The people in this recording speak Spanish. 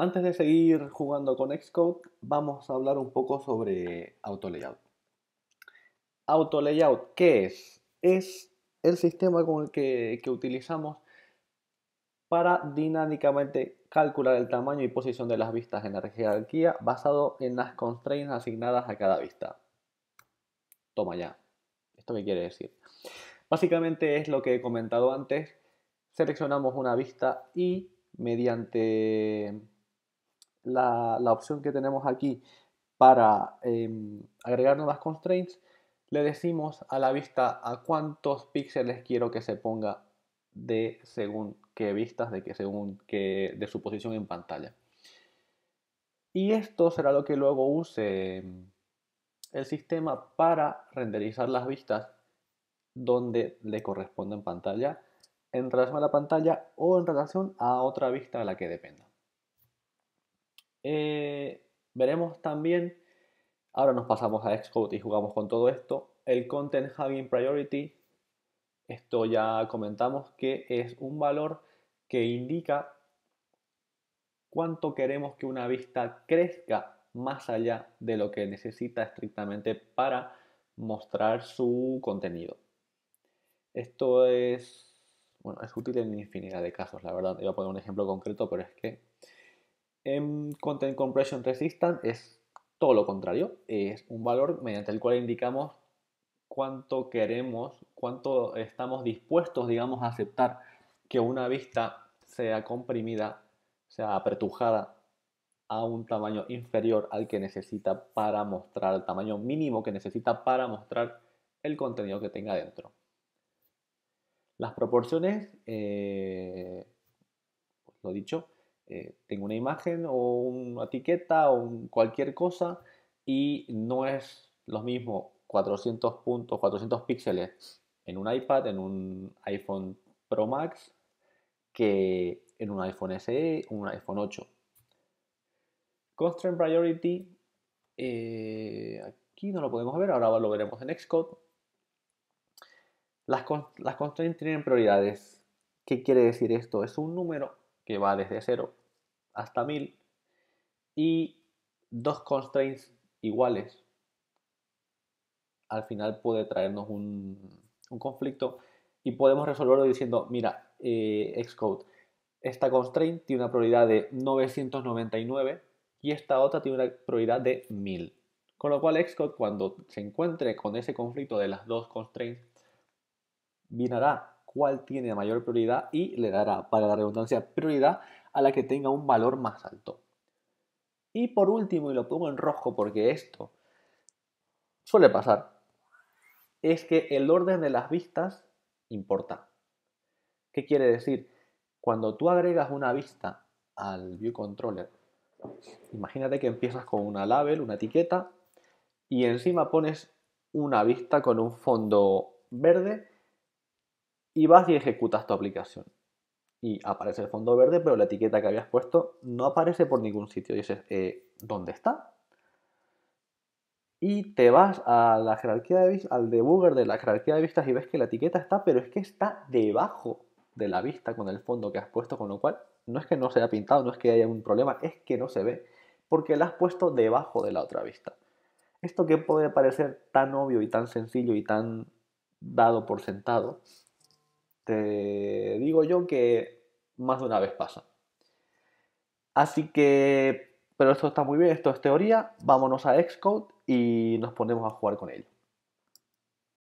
Antes de seguir jugando con Xcode, vamos a hablar un poco sobre AutoLayout. ¿AutoLayout ¿qué es? Es el sistema con el que, que utilizamos para dinámicamente calcular el tamaño y posición de las vistas en la jerarquía basado en las constraints asignadas a cada vista. Toma ya. ¿Esto qué quiere decir? Básicamente es lo que he comentado antes. Seleccionamos una vista y mediante la, opción que tenemos aquí para em, agregar nuevas constraints, le decimos a la vista a cuántos píxeles quiero que se ponga de según qué vistas, de que según de su posición en pantalla. Y esto será lo que luego use em, el sistema para renderizar las vistas donde le corresponde en pantalla, en relación a la pantalla o en relación a otra vista a la que dependa. Eh, veremos también, ahora nos pasamos a Xcode y jugamos con todo esto, el Content Hugging Priority, esto ya comentamos que es un valor que indica cuánto queremos que una vista crezca más allá de lo que necesita estrictamente para mostrar su contenido. Esto es, bueno, es útil en infinidad de casos, la verdad. Iba a poner un ejemplo concreto, pero es que en Content Compression Resistance es todo lo contrario, es un valor mediante el cual indicamos cuánto queremos, cuánto estamos dispuestos, digamos, a aceptar que una vista sea comprimida, sea apretujada a un tamaño inferior al que necesita para mostrar, el tamaño mínimo que necesita para mostrar el contenido que tenga dentro. Las proporciones, eh, lo dicho, eh, tengo una imagen o una etiqueta o cualquier cosa y no es lo mismo 400 puntos, 400 píxeles en un iPad, en un iPhone Pro Max que en un iPhone SE, un iPhone 8. Constraint Priority, eh, aquí no lo podemos ver, ahora lo veremos en Xcode. Las, las constraints tienen prioridades. ¿Qué quiere decir esto? Es un número que va desde 0 hasta 1000 y dos constraints iguales, al final puede traernos un, conflicto y podemos resolverlo diciendo, mira, eh, Xcode, esta constraint tiene una prioridad de 999 y esta otra tiene una prioridad de 1000. Con lo cual Xcode cuando se encuentre con ese conflicto de las dos constraints, binará tiene mayor prioridad y le dará, para la redundancia, prioridad a la que tenga un valor más alto. Y por último, y lo pongo en rojo porque esto suele pasar, es que el orden de las vistas importa. ¿Qué quiere decir? Cuando tú agregas una vista al view controller, imagínate que empiezas con una label, una etiqueta, y encima pones una vista con un fondo verde y vas y ejecutas tu aplicación. Y aparece el fondo verde, pero la etiqueta que habías puesto no aparece por ningún sitio. Y dices, eh, ¿dónde está? Y te vas a la jerarquía de vistas, al debugger de la jerarquía de vistas y ves que la etiqueta está, pero es que está debajo de la vista con el fondo que has puesto, con lo cual no es que no se haya pintado, no es que haya un problema, es que no se ve, porque la has puesto debajo de la otra vista. Esto que puede parecer tan obvio y tan sencillo y tan dado por sentado, te digo yo que más de una vez pasa. Así que, pero esto está muy bien, esto es teoría, vámonos a Xcode y nos ponemos a jugar con ello.